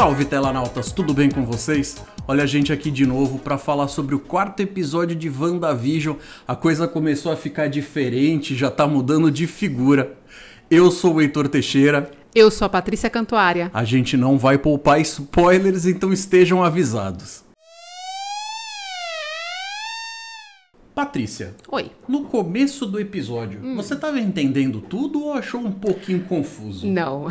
Salve telanautas, tudo bem com vocês? Olha a gente aqui de novo para falar sobre o quarto episódio de WandaVision. A coisa começou a ficar diferente, já tá mudando de figura. Eu sou o Heitor Teixeira. Eu sou a Patrícia Cantuária. A gente não vai poupar spoilers, então estejam avisados. Patrícia. Oi. No começo do episódio, hum. você estava entendendo tudo ou achou um pouquinho confuso? Não.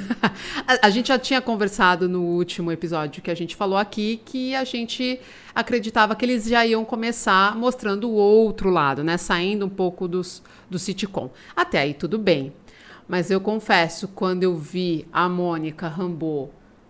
a, a, gente já tinha conversado no último episódio que a gente falou aqui que a gente acreditava que eles já iam começar mostrando o outro lado, né? Saindo um pouco dos, do sitcom. Até aí tudo bem. Mas eu confesso, quando eu vi a Mônica Rambô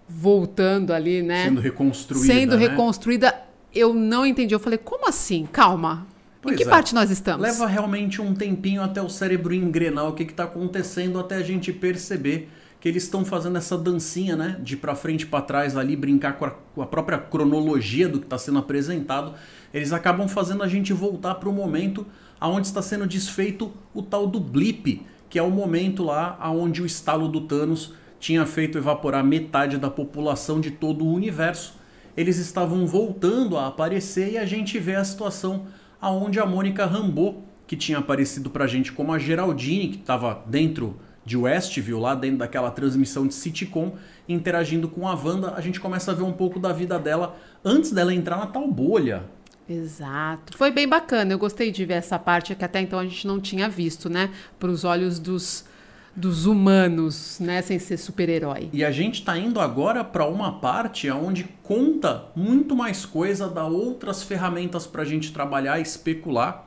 voltando ali, né? Sendo reconstruída. Sendo né? reconstruída eu não entendi. Eu falei, como assim? Calma. Pois em que é. parte nós estamos? Leva realmente um tempinho até o cérebro engrenar o que está acontecendo, até a gente perceber que eles estão fazendo essa dancinha, né? De para frente para trás ali, brincar com a, com a, própria cronologia do que está sendo apresentado. Eles acabam fazendo a gente voltar para o momento aonde está sendo desfeito o tal do blip, que é o momento lá aonde o estalo do Thanos tinha feito evaporar metade da população de todo o universo. Eles estavam voltando a aparecer e a gente vê a situação aonde a Mônica Rambeau, que tinha aparecido pra gente como a Geraldine, que estava dentro de Westview, lá dentro daquela transmissão de sitcom, interagindo com a Wanda, a gente começa a ver um pouco da vida dela antes dela entrar na tal bolha, Exato. Foi bem bacana. Eu gostei de ver essa parte que até então a gente não tinha visto, né? Para os olhos dos dos humanos, né, sem ser super-herói. E a gente está indo agora para uma parte onde conta muito mais coisa da outras ferramentas para a gente trabalhar, especular.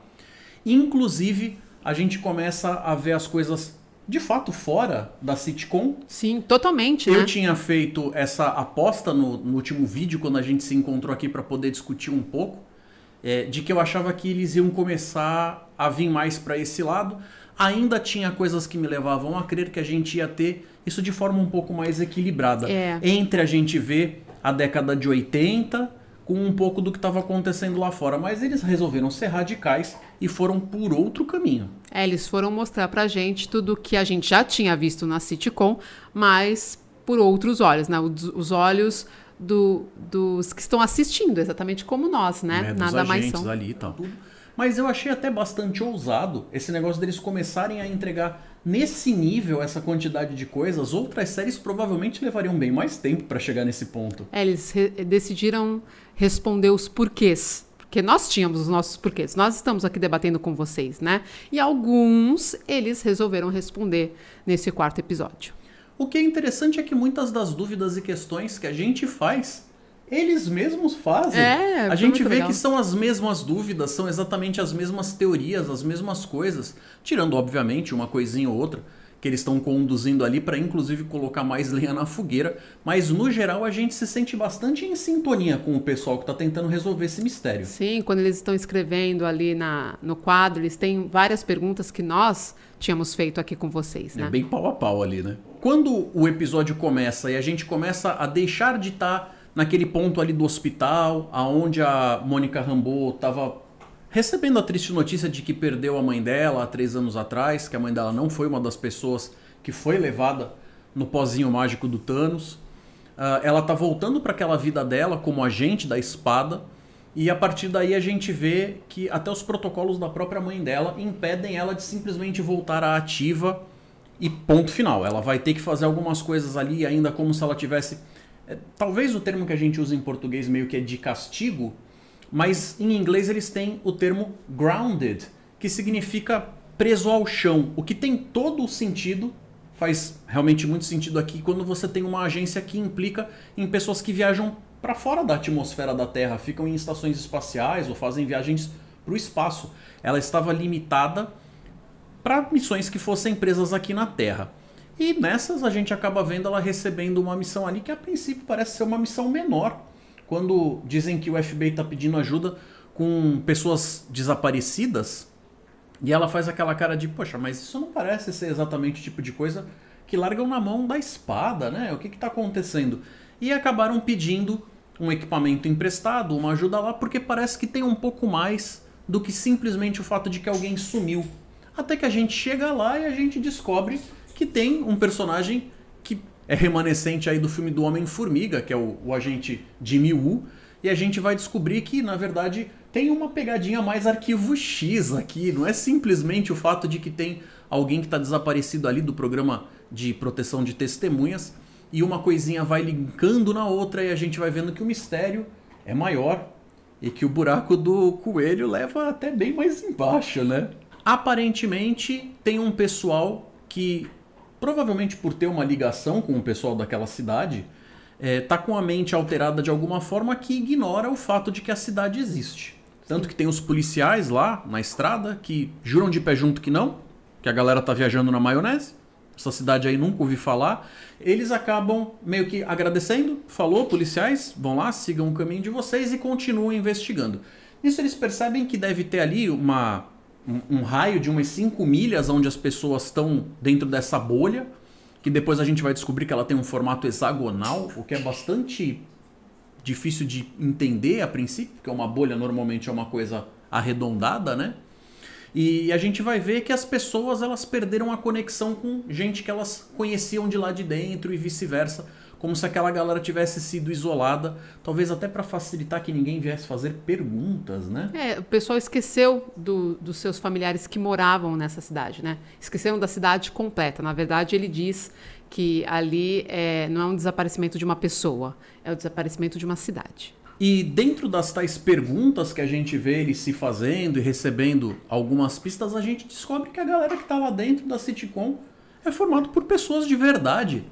Inclusive, a gente começa a ver as coisas de fato fora da sitcom. Sim, totalmente. Eu né? tinha feito essa aposta no, no, último vídeo, quando a gente se encontrou aqui para poder discutir um pouco, é, de que eu achava que eles iam começar a vir mais para esse lado ainda tinha coisas que me levavam a crer que a gente ia ter isso de forma um pouco mais equilibrada. É. Entre a gente ver a década de 80 com um pouco do que estava acontecendo lá fora, mas eles resolveram ser radicais e foram por outro caminho. É, eles foram mostrar pra gente tudo que a gente já tinha visto na sitcom, mas por outros olhos, né? Os olhos do, dos que estão assistindo, exatamente como nós, né? É, Nada mais são. ali e tal. Tudo mas eu achei até bastante ousado esse negócio deles começarem a entregar nesse nível essa quantidade de coisas. Outras séries provavelmente levariam bem mais tempo para chegar nesse ponto. É, eles re decidiram responder os porquês. Porque nós tínhamos os nossos porquês. Nós estamos aqui debatendo com vocês, né? E alguns eles resolveram responder nesse quarto episódio. O que é interessante é que muitas das dúvidas e questões que a gente faz eles mesmos fazem. É, a gente vê legal. que são as mesmas dúvidas, são exatamente as mesmas teorias, as mesmas coisas, tirando obviamente uma coisinha ou outra que eles estão conduzindo ali para inclusive colocar mais lenha na fogueira, mas no geral a gente se sente bastante em sintonia com o pessoal que está tentando resolver esse mistério. Sim, quando eles estão escrevendo ali na, no quadro, eles têm várias perguntas que nós tínhamos feito aqui com vocês, é né? É bem pau a pau ali, né? Quando o episódio começa e a gente começa a deixar de estar tá naquele ponto ali do hospital, aonde a Mônica Rambo estava recebendo a triste notícia de que perdeu a mãe dela há três anos atrás, que a mãe dela não foi uma das pessoas que foi levada no pozinho mágico do Thanos. Uh, ela tá voltando para aquela vida dela como agente da espada. E a partir daí a gente vê que até os protocolos da própria mãe dela impedem ela de simplesmente voltar à ativa e ponto final. Ela vai ter que fazer algumas coisas ali ainda como se ela tivesse é, talvez o termo que a gente usa em português meio que é de castigo, mas em inglês eles têm o termo grounded, que significa preso ao chão, o que tem todo o sentido, faz realmente muito sentido aqui quando você tem uma agência que implica em pessoas que viajam para fora da atmosfera da Terra, ficam em estações espaciais ou fazem viagens para o espaço. Ela estava limitada para missões que fossem presas aqui na Terra. E nessas a gente acaba vendo ela recebendo uma missão ali que a princípio parece ser uma missão menor. Quando dizem que o FBI está pedindo ajuda com pessoas desaparecidas, e ela faz aquela cara de, poxa, mas isso não parece ser exatamente o tipo de coisa que largam na mão da espada, né? O que está acontecendo? E acabaram pedindo um equipamento emprestado, uma ajuda lá, porque parece que tem um pouco mais do que simplesmente o fato de que alguém sumiu. Até que a gente chega lá e a gente descobre que tem um personagem que é remanescente aí do filme do Homem-Formiga, que é o, o agente Jimmy Woo, e a gente vai descobrir que, na verdade, tem uma pegadinha mais arquivo X aqui, não é simplesmente o fato de que tem alguém que está desaparecido ali do programa de proteção de testemunhas, e uma coisinha vai linkando na outra e a gente vai vendo que o mistério é maior e que o buraco do coelho leva até bem mais embaixo, né? Aparentemente tem um pessoal que provavelmente por ter uma ligação com o pessoal daquela cidade, é, tá com a mente alterada de alguma forma que ignora o fato de que a cidade existe. Tanto que tem os policiais lá na estrada que juram de pé junto que não, que a galera tá viajando na maionese. Essa cidade aí nunca ouvi falar. Eles acabam meio que agradecendo, falou, policiais, vão lá, sigam o caminho de vocês e continuam investigando. Nisso eles percebem que deve ter ali uma um, raio de umas 5 milhas onde as pessoas estão dentro dessa bolha, que depois a gente vai descobrir que ela tem um formato hexagonal, o que é bastante difícil de entender a princípio, porque uma bolha normalmente é uma coisa arredondada, né? E a gente vai ver que as pessoas elas perderam a conexão com gente que elas conheciam de lá de dentro e vice-versa como se aquela galera tivesse sido isolada, talvez até para facilitar que ninguém viesse fazer perguntas, né? É, o pessoal esqueceu do, dos seus familiares que moravam nessa cidade, né? Esqueceram da cidade completa. Na verdade, ele diz que ali é, não é um desaparecimento de uma pessoa, é o desaparecimento de uma cidade. E dentro das tais perguntas que a gente vê ele se fazendo e recebendo algumas pistas, a gente descobre que a galera que está lá dentro da sitcom é formado por pessoas de verdade.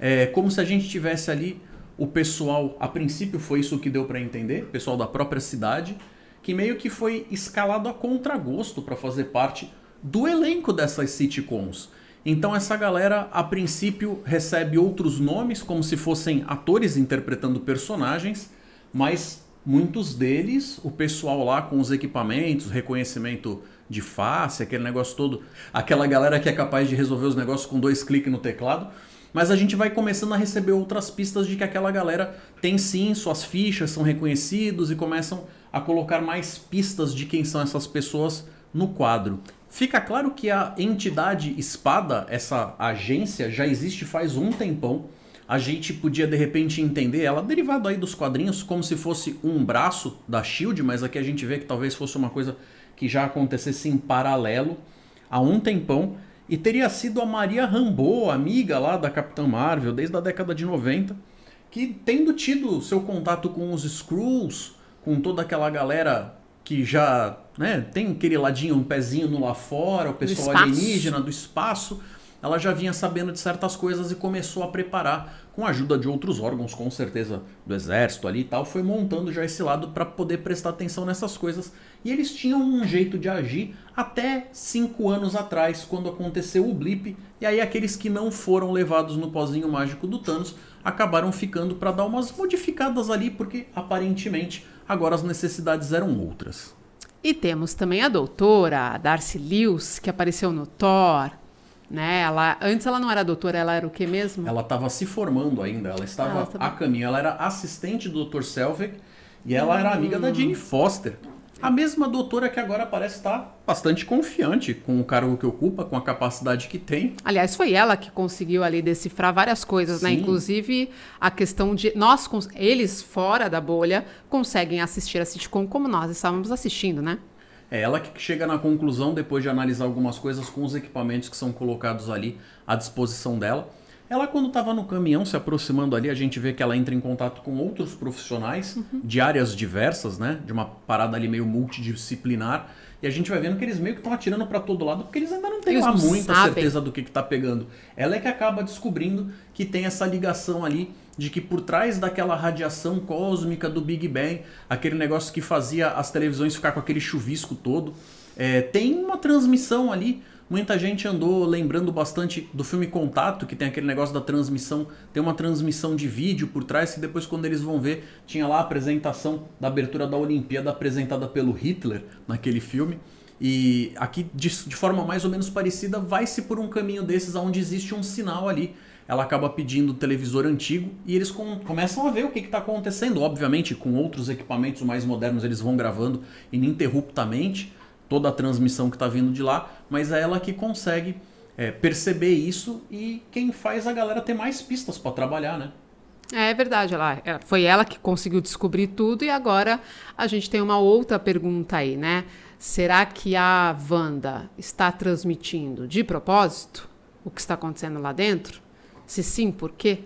É como se a gente tivesse ali o pessoal, a princípio foi isso que deu para entender, pessoal da própria cidade, que meio que foi escalado a contragosto para fazer parte do elenco dessas sitcoms. Então essa galera, a princípio, recebe outros nomes como se fossem atores interpretando personagens, mas muitos deles, o pessoal lá com os equipamentos, reconhecimento de face, aquele negócio todo, aquela galera que é capaz de resolver os negócios com dois cliques no teclado, mas a gente vai começando a receber outras pistas de que aquela galera tem sim suas fichas, são reconhecidos e começam a colocar mais pistas de quem são essas pessoas no quadro. Fica claro que a entidade espada, essa agência, já existe faz um tempão. A gente podia de repente entender ela, derivado aí dos quadrinhos, como se fosse um braço da Shield, mas aqui a gente vê que talvez fosse uma coisa que já acontecesse em paralelo há um tempão. E teria sido a Maria Rambo, amiga lá da Capitã Marvel, desde a década de 90, que tendo tido seu contato com os Skrulls, com toda aquela galera que já né, tem aquele ladinho, um pezinho no lá fora, o pessoal do alienígena do espaço, ela já vinha sabendo de certas coisas e começou a preparar, com a ajuda de outros órgãos, com certeza, do exército ali e tal, foi montando já esse lado para poder prestar atenção nessas coisas. E eles tinham um jeito de agir até cinco anos atrás, quando aconteceu o blip, e aí aqueles que não foram levados no pozinho mágico do Thanos acabaram ficando para dar umas modificadas ali, porque aparentemente agora as necessidades eram outras. E temos também a doutora Darcy Lewis, que apareceu no Thor, né? Ela, antes ela não era doutora, ela era o que mesmo? Ela estava se formando ainda, ela estava ah, a caminho. Ela era assistente do Dr. Selvig e ela hum. era amiga da hum. Jane Foster. A mesma doutora que agora parece estar bastante confiante com o cargo que ocupa, com a capacidade que tem. Aliás, foi ela que conseguiu ali decifrar várias coisas, né? Sim. né? Inclusive a questão de nós, eles fora da bolha, conseguem assistir a sitcom como nós estávamos assistindo, né? É ela que chega na conclusão, depois de analisar algumas coisas com os equipamentos que são colocados ali à disposição dela. Ela, quando estava no caminhão se aproximando ali, a gente vê que ela entra em contato com outros profissionais uhum. de áreas diversas, né? De uma parada ali meio multidisciplinar e a gente vai vendo que eles meio que estão atirando para todo lado, porque eles ainda não têm lá muita sabem. certeza do que, está pegando. Ela é que acaba descobrindo que tem essa ligação ali de que por trás daquela radiação cósmica do Big Bang, aquele negócio que fazia as televisões ficar com aquele chuvisco todo, é, tem uma transmissão ali. Muita gente andou lembrando bastante do filme Contato, que tem aquele negócio da transmissão, tem uma transmissão de vídeo por trás, que depois, quando eles vão ver, tinha lá a apresentação da abertura da Olimpíada apresentada pelo Hitler naquele filme. E aqui, de, de forma mais ou menos parecida, vai-se por um caminho desses onde existe um sinal ali ela acaba pedindo o televisor antigo e eles com, começam a ver o que está acontecendo. Obviamente, com outros equipamentos mais modernos, eles vão gravando ininterruptamente, toda a transmissão que está vindo de lá, mas é ela que consegue é, perceber isso e quem faz a galera ter mais pistas para trabalhar, né? É, é verdade, ela, é, foi ela que conseguiu descobrir tudo e agora a gente tem uma outra pergunta aí, né? Será que a Wanda está transmitindo de propósito o que está acontecendo lá dentro? Se sim, por quê?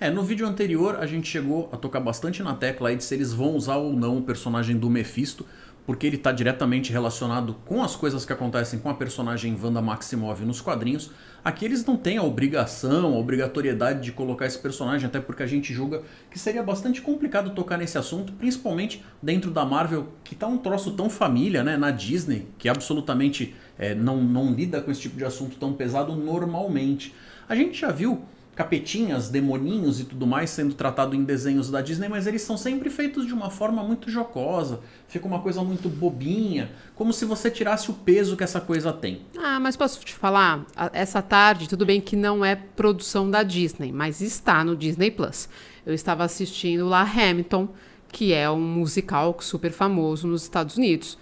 É, no vídeo anterior a gente chegou a tocar bastante na tecla aí de se eles vão usar ou não o personagem do Mephisto porque ele está diretamente relacionado com as coisas que acontecem com a personagem Wanda Maximov nos quadrinhos. Aqui eles não têm a obrigação, a obrigatoriedade de colocar esse personagem, até porque a gente julga que seria bastante complicado tocar nesse assunto, principalmente dentro da Marvel, que está um troço tão família, né? Na Disney, que absolutamente é, não, não lida com esse tipo de assunto tão pesado normalmente. A gente já viu capetinhas, demoninhos e tudo mais sendo tratado em desenhos da Disney, mas eles são sempre feitos de uma forma muito jocosa, fica uma coisa muito bobinha, como se você tirasse o peso que essa coisa tem. Ah, mas posso te falar? Essa tarde, tudo bem que não é produção da Disney, mas está no Disney Plus. Eu estava assistindo lá Hamilton, que é um musical super famoso nos Estados Unidos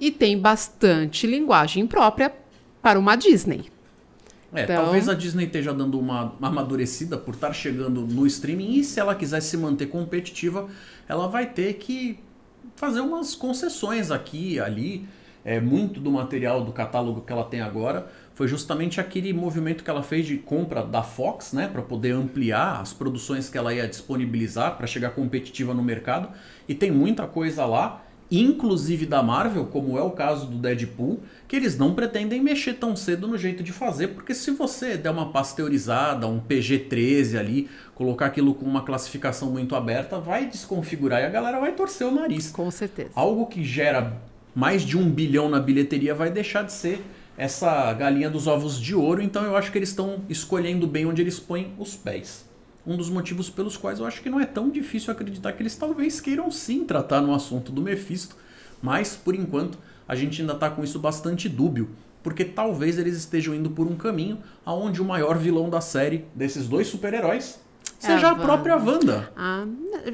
e tem bastante linguagem própria para uma Disney. É, então... talvez a Disney esteja dando uma amadurecida por estar chegando no streaming e se ela quiser se manter competitiva, ela vai ter que fazer umas concessões aqui e ali. É, muito do material do catálogo que ela tem agora foi justamente aquele movimento que ela fez de compra da Fox, né, para poder ampliar as produções que ela ia disponibilizar para chegar competitiva no mercado. E tem muita coisa lá inclusive da Marvel, como é o caso do Deadpool, que eles não pretendem mexer tão cedo no jeito de fazer, porque se você der uma pasteurizada, um PG-13 ali, colocar aquilo com uma classificação muito aberta, vai desconfigurar e a galera vai torcer o nariz. Com certeza. Algo que gera mais de um bilhão na bilheteria vai deixar de ser essa galinha dos ovos de ouro, então eu acho que eles estão escolhendo bem onde eles põem os pés um dos motivos pelos quais eu acho que não é tão difícil acreditar que eles talvez queiram sim tratar no assunto do Mephisto, mas por enquanto a gente ainda está com isso bastante dúbio, porque talvez eles estejam indo por um caminho aonde o maior vilão da série desses dois super-heróis é seja é a, a própria Wanda. Ah,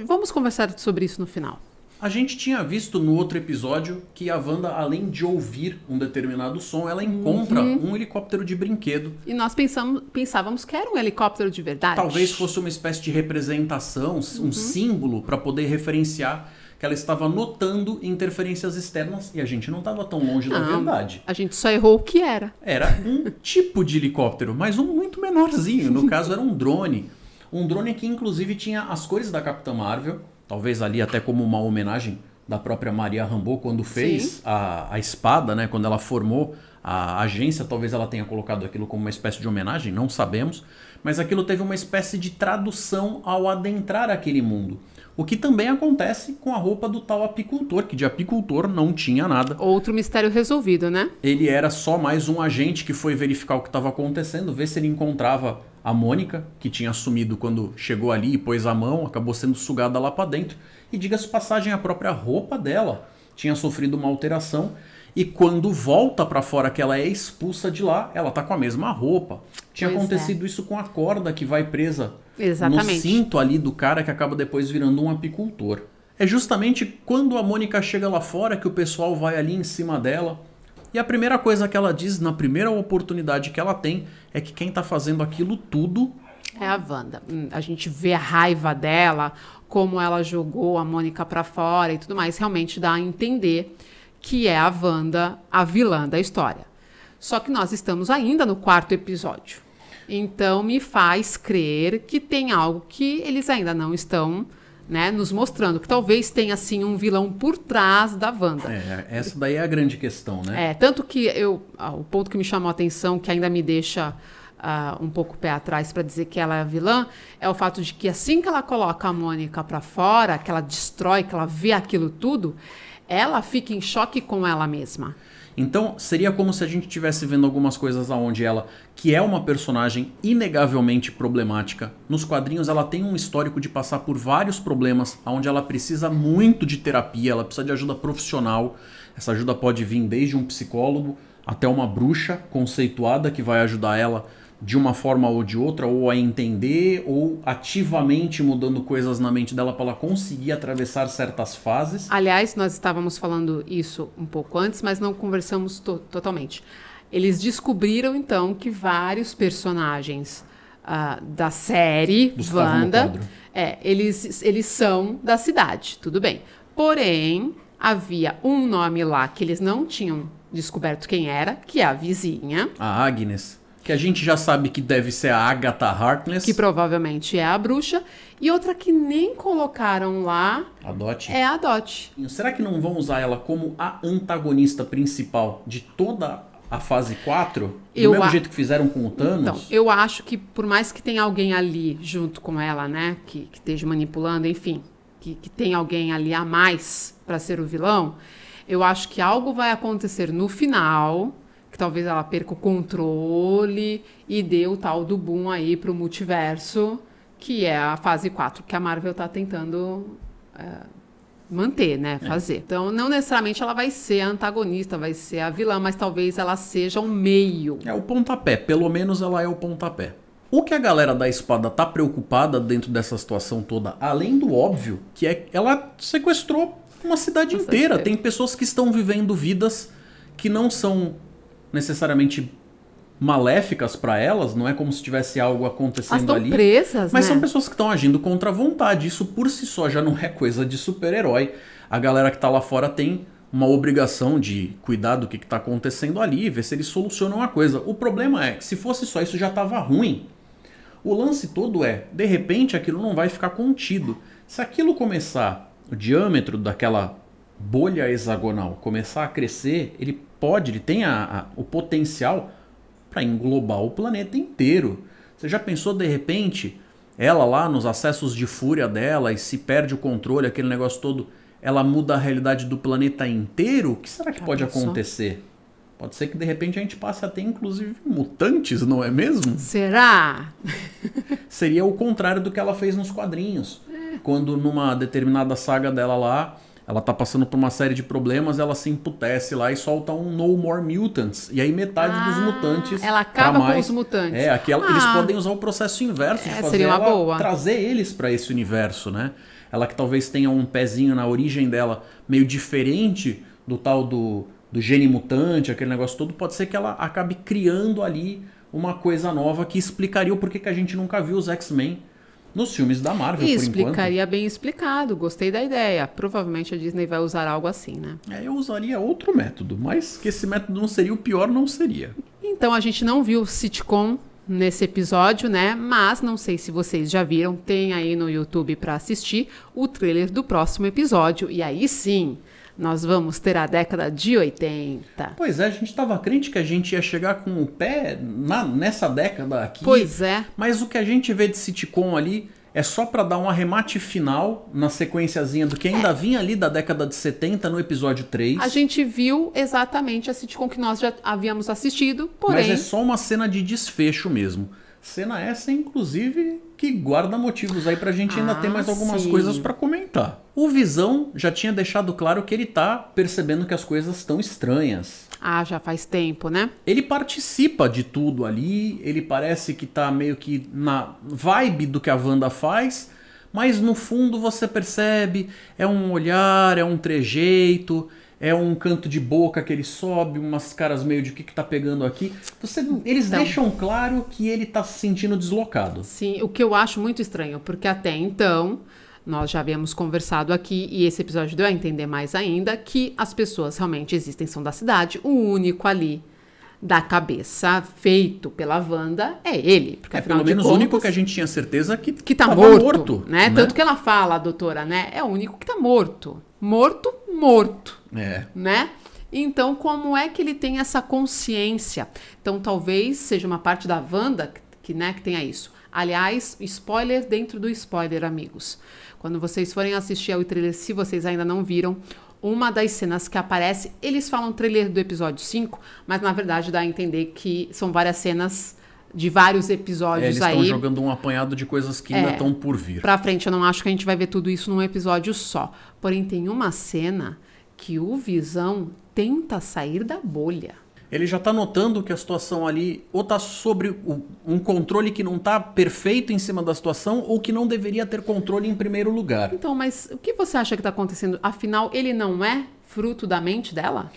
vamos conversar sobre isso no final. A gente tinha visto no outro episódio que a Wanda, além de ouvir um determinado som, ela encontra uhum. um helicóptero de brinquedo. E nós pensamos, pensávamos que era um helicóptero de verdade. Talvez fosse uma espécie de representação, um uhum. símbolo para poder referenciar que ela estava notando interferências externas e a gente não estava tão longe não, da verdade. A gente só errou o que era. Era um tipo de helicóptero, mas um muito menorzinho. No caso, era um drone. Um drone que, inclusive, tinha as cores da Capitã Marvel talvez ali até como uma homenagem da própria Maria Rambo quando fez a, a, espada, né? Quando ela formou a agência, talvez ela tenha colocado aquilo como uma espécie de homenagem, não sabemos. Mas aquilo teve uma espécie de tradução ao adentrar aquele mundo. O que também acontece com a roupa do tal apicultor, que de apicultor não tinha nada. Outro mistério resolvido, né? Ele era só mais um agente que foi verificar o que estava acontecendo, ver se ele encontrava a Mônica, que tinha assumido quando chegou ali e pôs a mão, acabou sendo sugada lá para dentro. E diga-se passagem, a própria roupa dela tinha sofrido uma alteração. E quando volta para fora, que ela é expulsa de lá, ela tá com a mesma roupa. Tinha pois é. acontecido é. isso com a corda que vai presa Exatamente. no cinto ali do cara que acaba depois virando um apicultor. É justamente quando a Mônica chega lá fora que o pessoal vai ali em cima dela e a primeira coisa que ela diz, na primeira oportunidade que ela tem, é que quem está fazendo aquilo tudo. É a Wanda. Hum, a gente vê a raiva dela, como ela jogou a Mônica para fora e tudo mais. Realmente dá a entender que é a Wanda a vilã da história. Só que nós estamos ainda no quarto episódio. Então me faz crer que tem algo que eles ainda não estão né, nos mostrando que talvez tenha assim um vilão por trás da Wanda. É, essa daí é a grande questão, né? É, tanto que eu, ah, o ponto que me chamou a atenção, que ainda me deixa ah, um pouco pé atrás para dizer que ela é a vilã, é o fato de que assim que ela coloca a Mônica para fora, que ela destrói, que ela vê aquilo tudo, ela fica em choque com ela mesma. Então, seria como se a gente estivesse vendo algumas coisas aonde ela, que é uma personagem inegavelmente problemática, nos quadrinhos ela tem um histórico de passar por vários problemas, aonde ela precisa muito de terapia, ela precisa de ajuda profissional. Essa ajuda pode vir desde um psicólogo até uma bruxa conceituada que vai ajudar ela de uma forma ou de outra, ou a entender, ou ativamente mudando coisas na mente dela para ela conseguir atravessar certas fases. Aliás, nós estávamos falando isso um pouco antes, mas não conversamos to totalmente. Eles descobriram então que vários personagens uh, da série Wanda, é, eles, eles são da cidade, tudo bem. Porém, havia um nome lá que eles não tinham descoberto quem era, que é a vizinha. A Agnes que a gente já sabe que deve ser a Agatha Harkness. Que provavelmente é a bruxa. E outra que nem colocaram lá. A Dot. É a Dot. Será que não vão usar ela como a antagonista principal de toda a fase 4? Eu do mesmo a... jeito que fizeram com o então, Thanos? Então, eu acho que por mais que tenha alguém ali junto com ela, né? Que, que esteja manipulando, enfim. Que, que tem alguém ali a mais para ser o vilão. Eu acho que algo vai acontecer no final que talvez ela perca o controle e dê o tal do boom aí pro multiverso, que é a fase 4 que a Marvel tá tentando é, manter, né? É. Fazer. Então, não necessariamente ela vai ser a antagonista, vai ser a vilã, mas talvez ela seja o meio. É o pontapé, pelo menos ela é o pontapé. O que a galera da espada tá preocupada dentro dessa situação toda, além do óbvio, que é ela sequestrou uma cidade Nossa, inteira. Tem pessoas que estão vivendo vidas que não são necessariamente maléficas para elas, não é como se tivesse algo acontecendo ali. presas, Mas né? são pessoas que estão agindo contra a vontade. Isso por si só já não é coisa de super-herói. A galera que tá lá fora tem uma obrigação de cuidar do que está acontecendo ali, ver se eles solucionam a coisa. O problema é que se fosse só isso já estava ruim. O lance todo é, de repente aquilo não vai ficar contido. Se aquilo começar, o diâmetro daquela bolha hexagonal começar a crescer, ele pode, ele tem a, a, o potencial para englobar o planeta inteiro. Você já pensou de repente ela lá nos acessos de fúria dela e se perde o controle, aquele negócio todo, ela muda a realidade do planeta inteiro? O que será que já pode pensou? acontecer? Pode ser que de repente a gente passe a ter inclusive mutantes, não é mesmo? Será? Seria o contrário do que ela fez nos quadrinhos. É. Quando numa determinada saga dela lá, ela tá passando por uma série de problemas, ela se emputece lá e solta um No More Mutants. E aí metade ah, dos mutantes. Ela acaba mais, com os mutantes. É, aqui ela, ah, eles podem usar o processo inverso é, de fazer ela boa. trazer eles para esse universo, né? Ela que talvez tenha um pezinho na origem dela meio diferente do tal do, do gene mutante, aquele negócio todo, pode ser que ela acabe criando ali uma coisa nova que explicaria o porquê que a gente nunca viu os X-Men nos filmes da Marvel, por enquanto. Explicaria bem explicado, gostei da ideia. Provavelmente a Disney vai usar algo assim, né? É, eu usaria outro método, mas que esse método não seria o pior, não seria. Então a gente não viu sitcom nesse episódio, né? Mas não sei se vocês já viram, tem aí no YouTube para assistir o trailer do próximo episódio. E aí sim, nós vamos ter a década de 80. Pois é, a gente estava crente que a gente ia chegar com o pé na, nessa década aqui. Pois é. Mas o que a gente vê de sitcom ali é só para dar um arremate final na sequenciazinha do que ainda é. vinha ali da década de 70 no episódio 3. A gente viu exatamente a sitcom que nós já havíamos assistido, porém... Mas é só uma cena de desfecho mesmo. Cena essa, inclusive, que guarda motivos aí pra gente ainda ah, ter mais algumas sim. coisas para comentar. O Visão já tinha deixado claro que ele tá percebendo que as coisas estão estranhas. Ah, já faz tempo, né? Ele participa de tudo ali, ele parece que tá meio que na vibe do que a Wanda faz, mas no fundo você percebe, é um olhar, é um trejeito, é um canto de boca que ele sobe, umas caras meio de o que, que tá pegando aqui. Você, eles então, deixam claro que ele tá se sentindo deslocado. Sim, o que eu acho muito estranho, porque até então nós já havíamos conversado aqui e esse episódio deu a entender mais ainda que as pessoas realmente existem, são da cidade, o único ali da cabeça feito pela Wanda é ele. Porque, é pelo menos contas, o único que a gente tinha certeza que, que tá morto, morto né? né? Tanto que ela fala, doutora, né? É o único que tá morto. Morto, morto. É. Né? Então, como é que ele tem essa consciência? Então, talvez seja uma parte da Wanda que, né, que tenha isso. Aliás, spoiler dentro do spoiler, amigos. Quando vocês forem assistir ao trailer, se vocês ainda não viram, uma das cenas que aparece, eles falam trailer do episódio 5, mas na verdade dá a entender que são várias cenas de vários é, episódios é, eles aí. Eles estão jogando um apanhado de coisas que é, ainda estão por vir. Pra frente, eu não acho que a gente vai ver tudo isso num episódio só. Porém, tem uma cena que o Visão tenta sair da bolha ele já está notando que a situação ali ou está sobre um controle que não está perfeito em cima da situação ou que não deveria ter controle em primeiro lugar. Então, mas o que você acha que está acontecendo? Afinal, ele não é fruto da mente dela?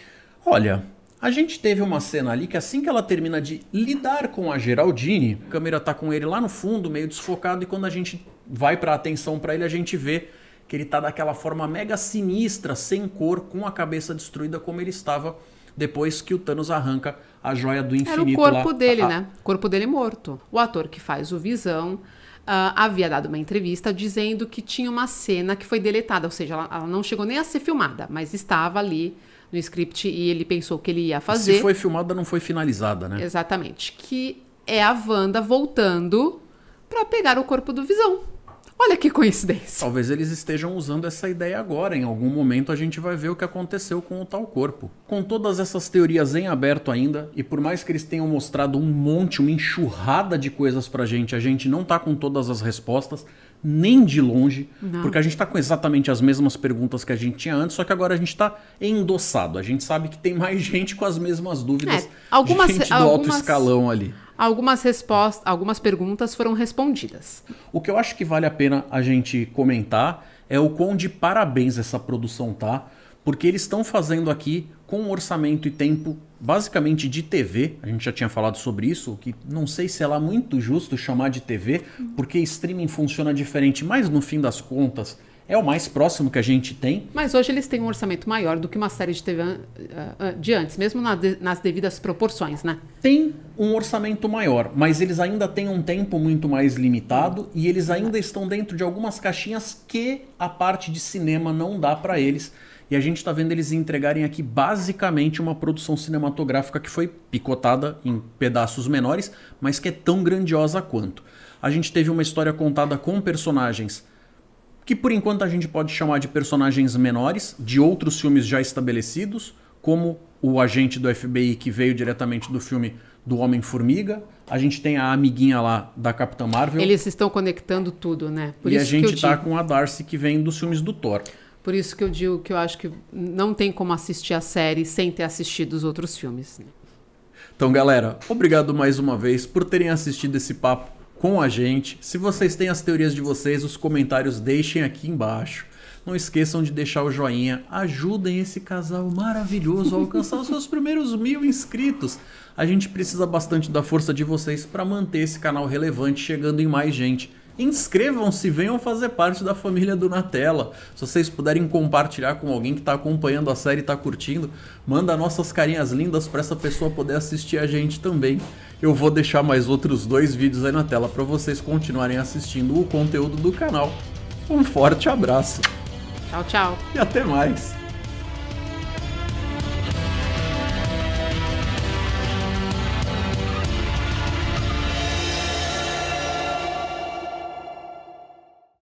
Olha, a gente teve uma cena ali que assim que ela termina de lidar com a Geraldine, a câmera está com ele lá no fundo, meio desfocado, e quando a gente vai para atenção para ele, a gente vê que ele está daquela forma mega sinistra, sem cor, com a cabeça destruída como ele estava depois que o Thanos arranca a joia do infinito. Era o corpo lá. dele, ah, ah. né? O corpo dele morto. O ator que faz o Visão uh, havia dado uma entrevista dizendo que tinha uma cena que foi deletada, ou seja, ela, ela não chegou nem a ser filmada, mas estava ali no script e ele pensou que ele ia fazer. Se foi filmada, não foi finalizada, né? Exatamente. Que é a Wanda voltando para pegar o corpo do Visão. Olha que coincidência. Talvez eles estejam usando essa ideia agora. Em algum momento a gente vai ver o que aconteceu com o tal corpo. Com todas essas teorias em aberto ainda, e por mais que eles tenham mostrado um monte, uma enxurrada de coisas pra gente, a gente não tá com todas as respostas nem de longe, Não. porque a gente está com exatamente as mesmas perguntas que a gente tinha antes, só que agora a gente está endossado. A gente sabe que tem mais gente com as mesmas dúvidas. É, algumas, gente do algumas, alto escalão ali. Algumas respostas, algumas perguntas foram respondidas. O que eu acho que vale a pena a gente comentar é o quão de parabéns essa produção tá porque eles estão fazendo aqui com orçamento e tempo basicamente de TV. A gente já tinha falado sobre isso, que não sei se é lá muito justo chamar de TV, porque streaming funciona diferente, mas no fim das contas é o mais próximo que a gente tem. Mas hoje eles têm um orçamento maior do que uma série de TV ah, ah, de antes, mesmo nas devidas proporções, né? Tem um orçamento maior, mas eles ainda têm um tempo muito mais limitado e eles ainda estão dentro de algumas caixinhas que a parte de cinema não dá para eles. E a gente está vendo eles entregarem aqui basicamente uma produção cinematográfica que foi picotada em pedaços menores, mas que é tão grandiosa quanto. A gente teve uma história contada com personagens que por enquanto a gente pode chamar de personagens menores de outros filmes já estabelecidos, como o agente do FBI que veio diretamente do filme do Homem-Formiga. A gente tem a amiguinha lá da Capitã Marvel. Eles estão conectando tudo, né? Por e a gente está com a Darcy que vem dos filmes do Thor. Por isso que eu digo que eu acho que não tem como assistir a série sem ter assistido os outros filmes. Né? Então, galera, obrigado mais uma vez por terem assistido esse papo com a gente. Se vocês têm as teorias de vocês, os comentários deixem aqui embaixo. Não esqueçam de deixar o joinha. Ajudem esse casal maravilhoso a alcançar os seus primeiros mil inscritos. A gente precisa bastante da força de vocês para manter esse canal relevante, chegando em mais gente. Inscrevam-se, venham fazer parte da família do Na Tela. Se vocês puderem compartilhar com alguém que está acompanhando a série e está curtindo, manda nossas carinhas lindas para essa pessoa poder assistir a gente também. Eu vou deixar mais outros dois vídeos aí na tela para vocês continuarem assistindo o conteúdo do canal. Um forte abraço. Tchau, tchau. E até mais.